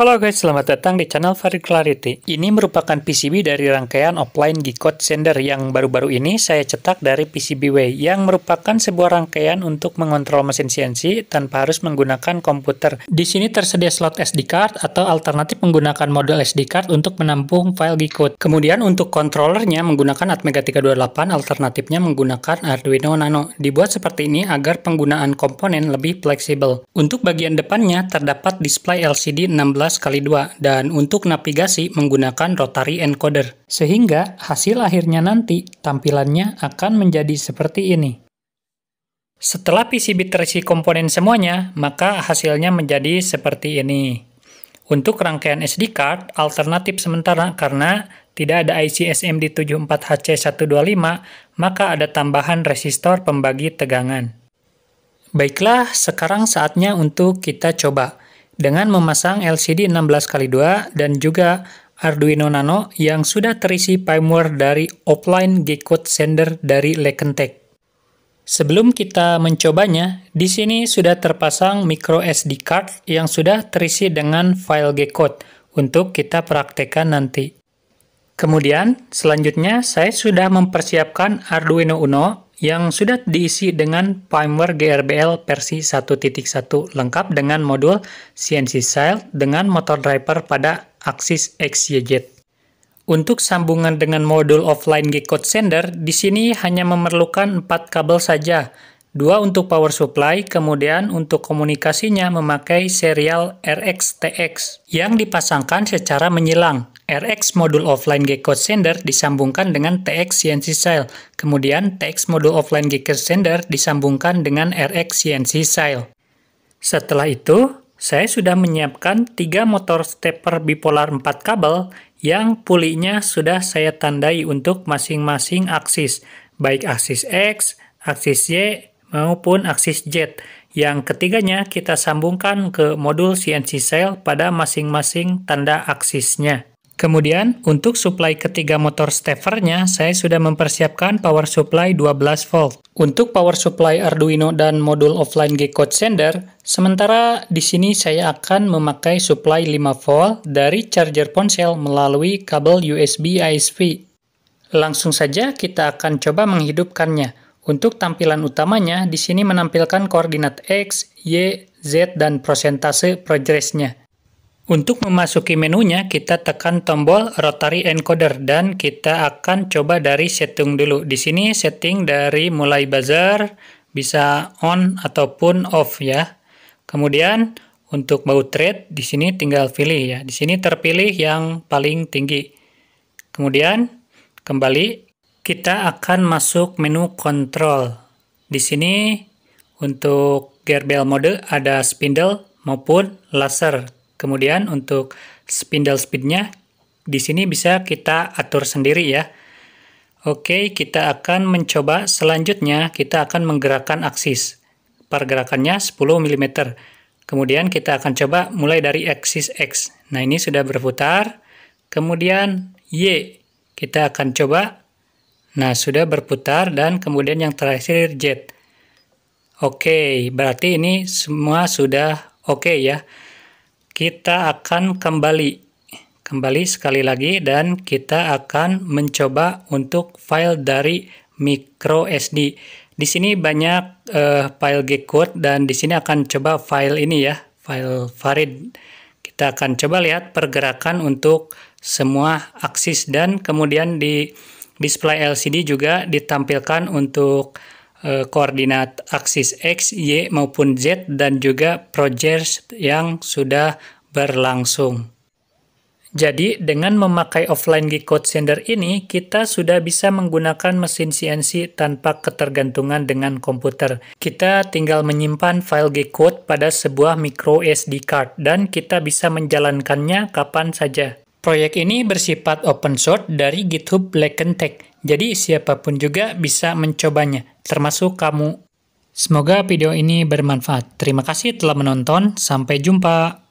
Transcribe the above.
Halo guys, selamat datang di channel Farid Clarity. Ini merupakan PCB dari rangkaian offline G-code Sender yang baru-baru ini saya cetak dari PCBWay yang merupakan sebuah rangkaian untuk mengontrol mesin CNC tanpa harus menggunakan komputer. Di sini tersedia slot SD card atau alternatif menggunakan modul SD card untuk menampung file G-code. Kemudian untuk kontrolernya menggunakan Atmega 328, alternatifnya menggunakan Arduino Nano. Dibuat seperti ini agar penggunaan komponen lebih fleksibel. Untuk bagian depannya terdapat display LCD 16 kali 2 dan untuk navigasi menggunakan rotary encoder. Sehingga hasil akhirnya nanti tampilannya akan menjadi seperti ini. Setelah PCB terisi komponen semuanya, maka hasilnya menjadi seperti ini. Untuk rangkaian SD card, alternatif sementara karena tidak ada IC SMD74HC125, maka ada tambahan resistor pembagi tegangan. Baiklah, sekarang saatnya untuk kita coba dengan memasang LCD 16x2 dan juga Arduino Nano yang sudah terisi firmware dari offline G-Code sender dari Lekentech. Sebelum kita mencobanya, di sini sudah terpasang micro SD card yang sudah terisi dengan file G-Code untuk kita praktekkan nanti. Kemudian, selanjutnya saya sudah mempersiapkan Arduino Uno yang sudah diisi dengan firmware GRBL versi 1.1 lengkap dengan modul CNC Child dengan motor driver pada aksis XYZ. Untuk sambungan dengan modul offline G-Code Sender, di sini hanya memerlukan 4 kabel saja, dua untuk power supply, kemudian untuk komunikasinya memakai serial RX-TX yang dipasangkan secara menyilang. RX modul offline Gecko sender disambungkan dengan TX CNC cell. Kemudian TX modul offline Gecko sender disambungkan dengan RX CNC cell. Setelah itu, saya sudah menyiapkan 3 motor stepper bipolar 4 kabel yang pulinya sudah saya tandai untuk masing-masing aksis, baik aksis X, aksis Y, maupun aksis Z. Yang ketiganya kita sambungkan ke modul CNC cell pada masing-masing tanda aksisnya. Kemudian, untuk supply ketiga motor steppernya, saya sudah mempersiapkan power supply 12 volt. Untuk power supply Arduino dan modul offline G-Code Sender, sementara di sini saya akan memakai supply 5 volt dari charger ponsel melalui kabel USB ISP. Langsung saja kita akan coba menghidupkannya. Untuk tampilan utamanya, di sini menampilkan koordinat X, Y, Z, dan persentase progresnya. Untuk memasuki menunya, kita tekan tombol rotary encoder dan kita akan coba dari setting dulu. Di sini setting dari mulai buzzer, bisa on ataupun off ya. Kemudian untuk baut rate di sini tinggal pilih ya. Di sini terpilih yang paling tinggi. Kemudian kembali kita akan masuk menu control. Di sini untuk gerbel mode ada spindle maupun laser Kemudian untuk spindle speednya, di sini bisa kita atur sendiri ya. Oke, kita akan mencoba selanjutnya kita akan menggerakkan aksis. Pergerakannya 10 mm. Kemudian kita akan coba mulai dari aksis X. Nah, ini sudah berputar. Kemudian Y. Kita akan coba. Nah, sudah berputar dan kemudian yang terakhir Z. Oke, berarti ini semua sudah oke ya kita akan kembali kembali sekali lagi dan kita akan mencoba untuk file dari micro SD di sini banyak uh, file g dan di sini akan coba file ini ya file Farid kita akan coba lihat pergerakan untuk semua aksis dan kemudian di display LCD juga ditampilkan untuk Eh, koordinat aksis X, Y maupun Z dan juga project yang sudah berlangsung. Jadi, dengan memakai offline G-code sender ini, kita sudah bisa menggunakan mesin CNC tanpa ketergantungan dengan komputer. Kita tinggal menyimpan file G-code pada sebuah micro SD card, dan kita bisa menjalankannya kapan saja. Proyek ini bersifat open source dari GitHub Tech, jadi siapapun juga bisa mencobanya, termasuk kamu. Semoga video ini bermanfaat. Terima kasih telah menonton, sampai jumpa.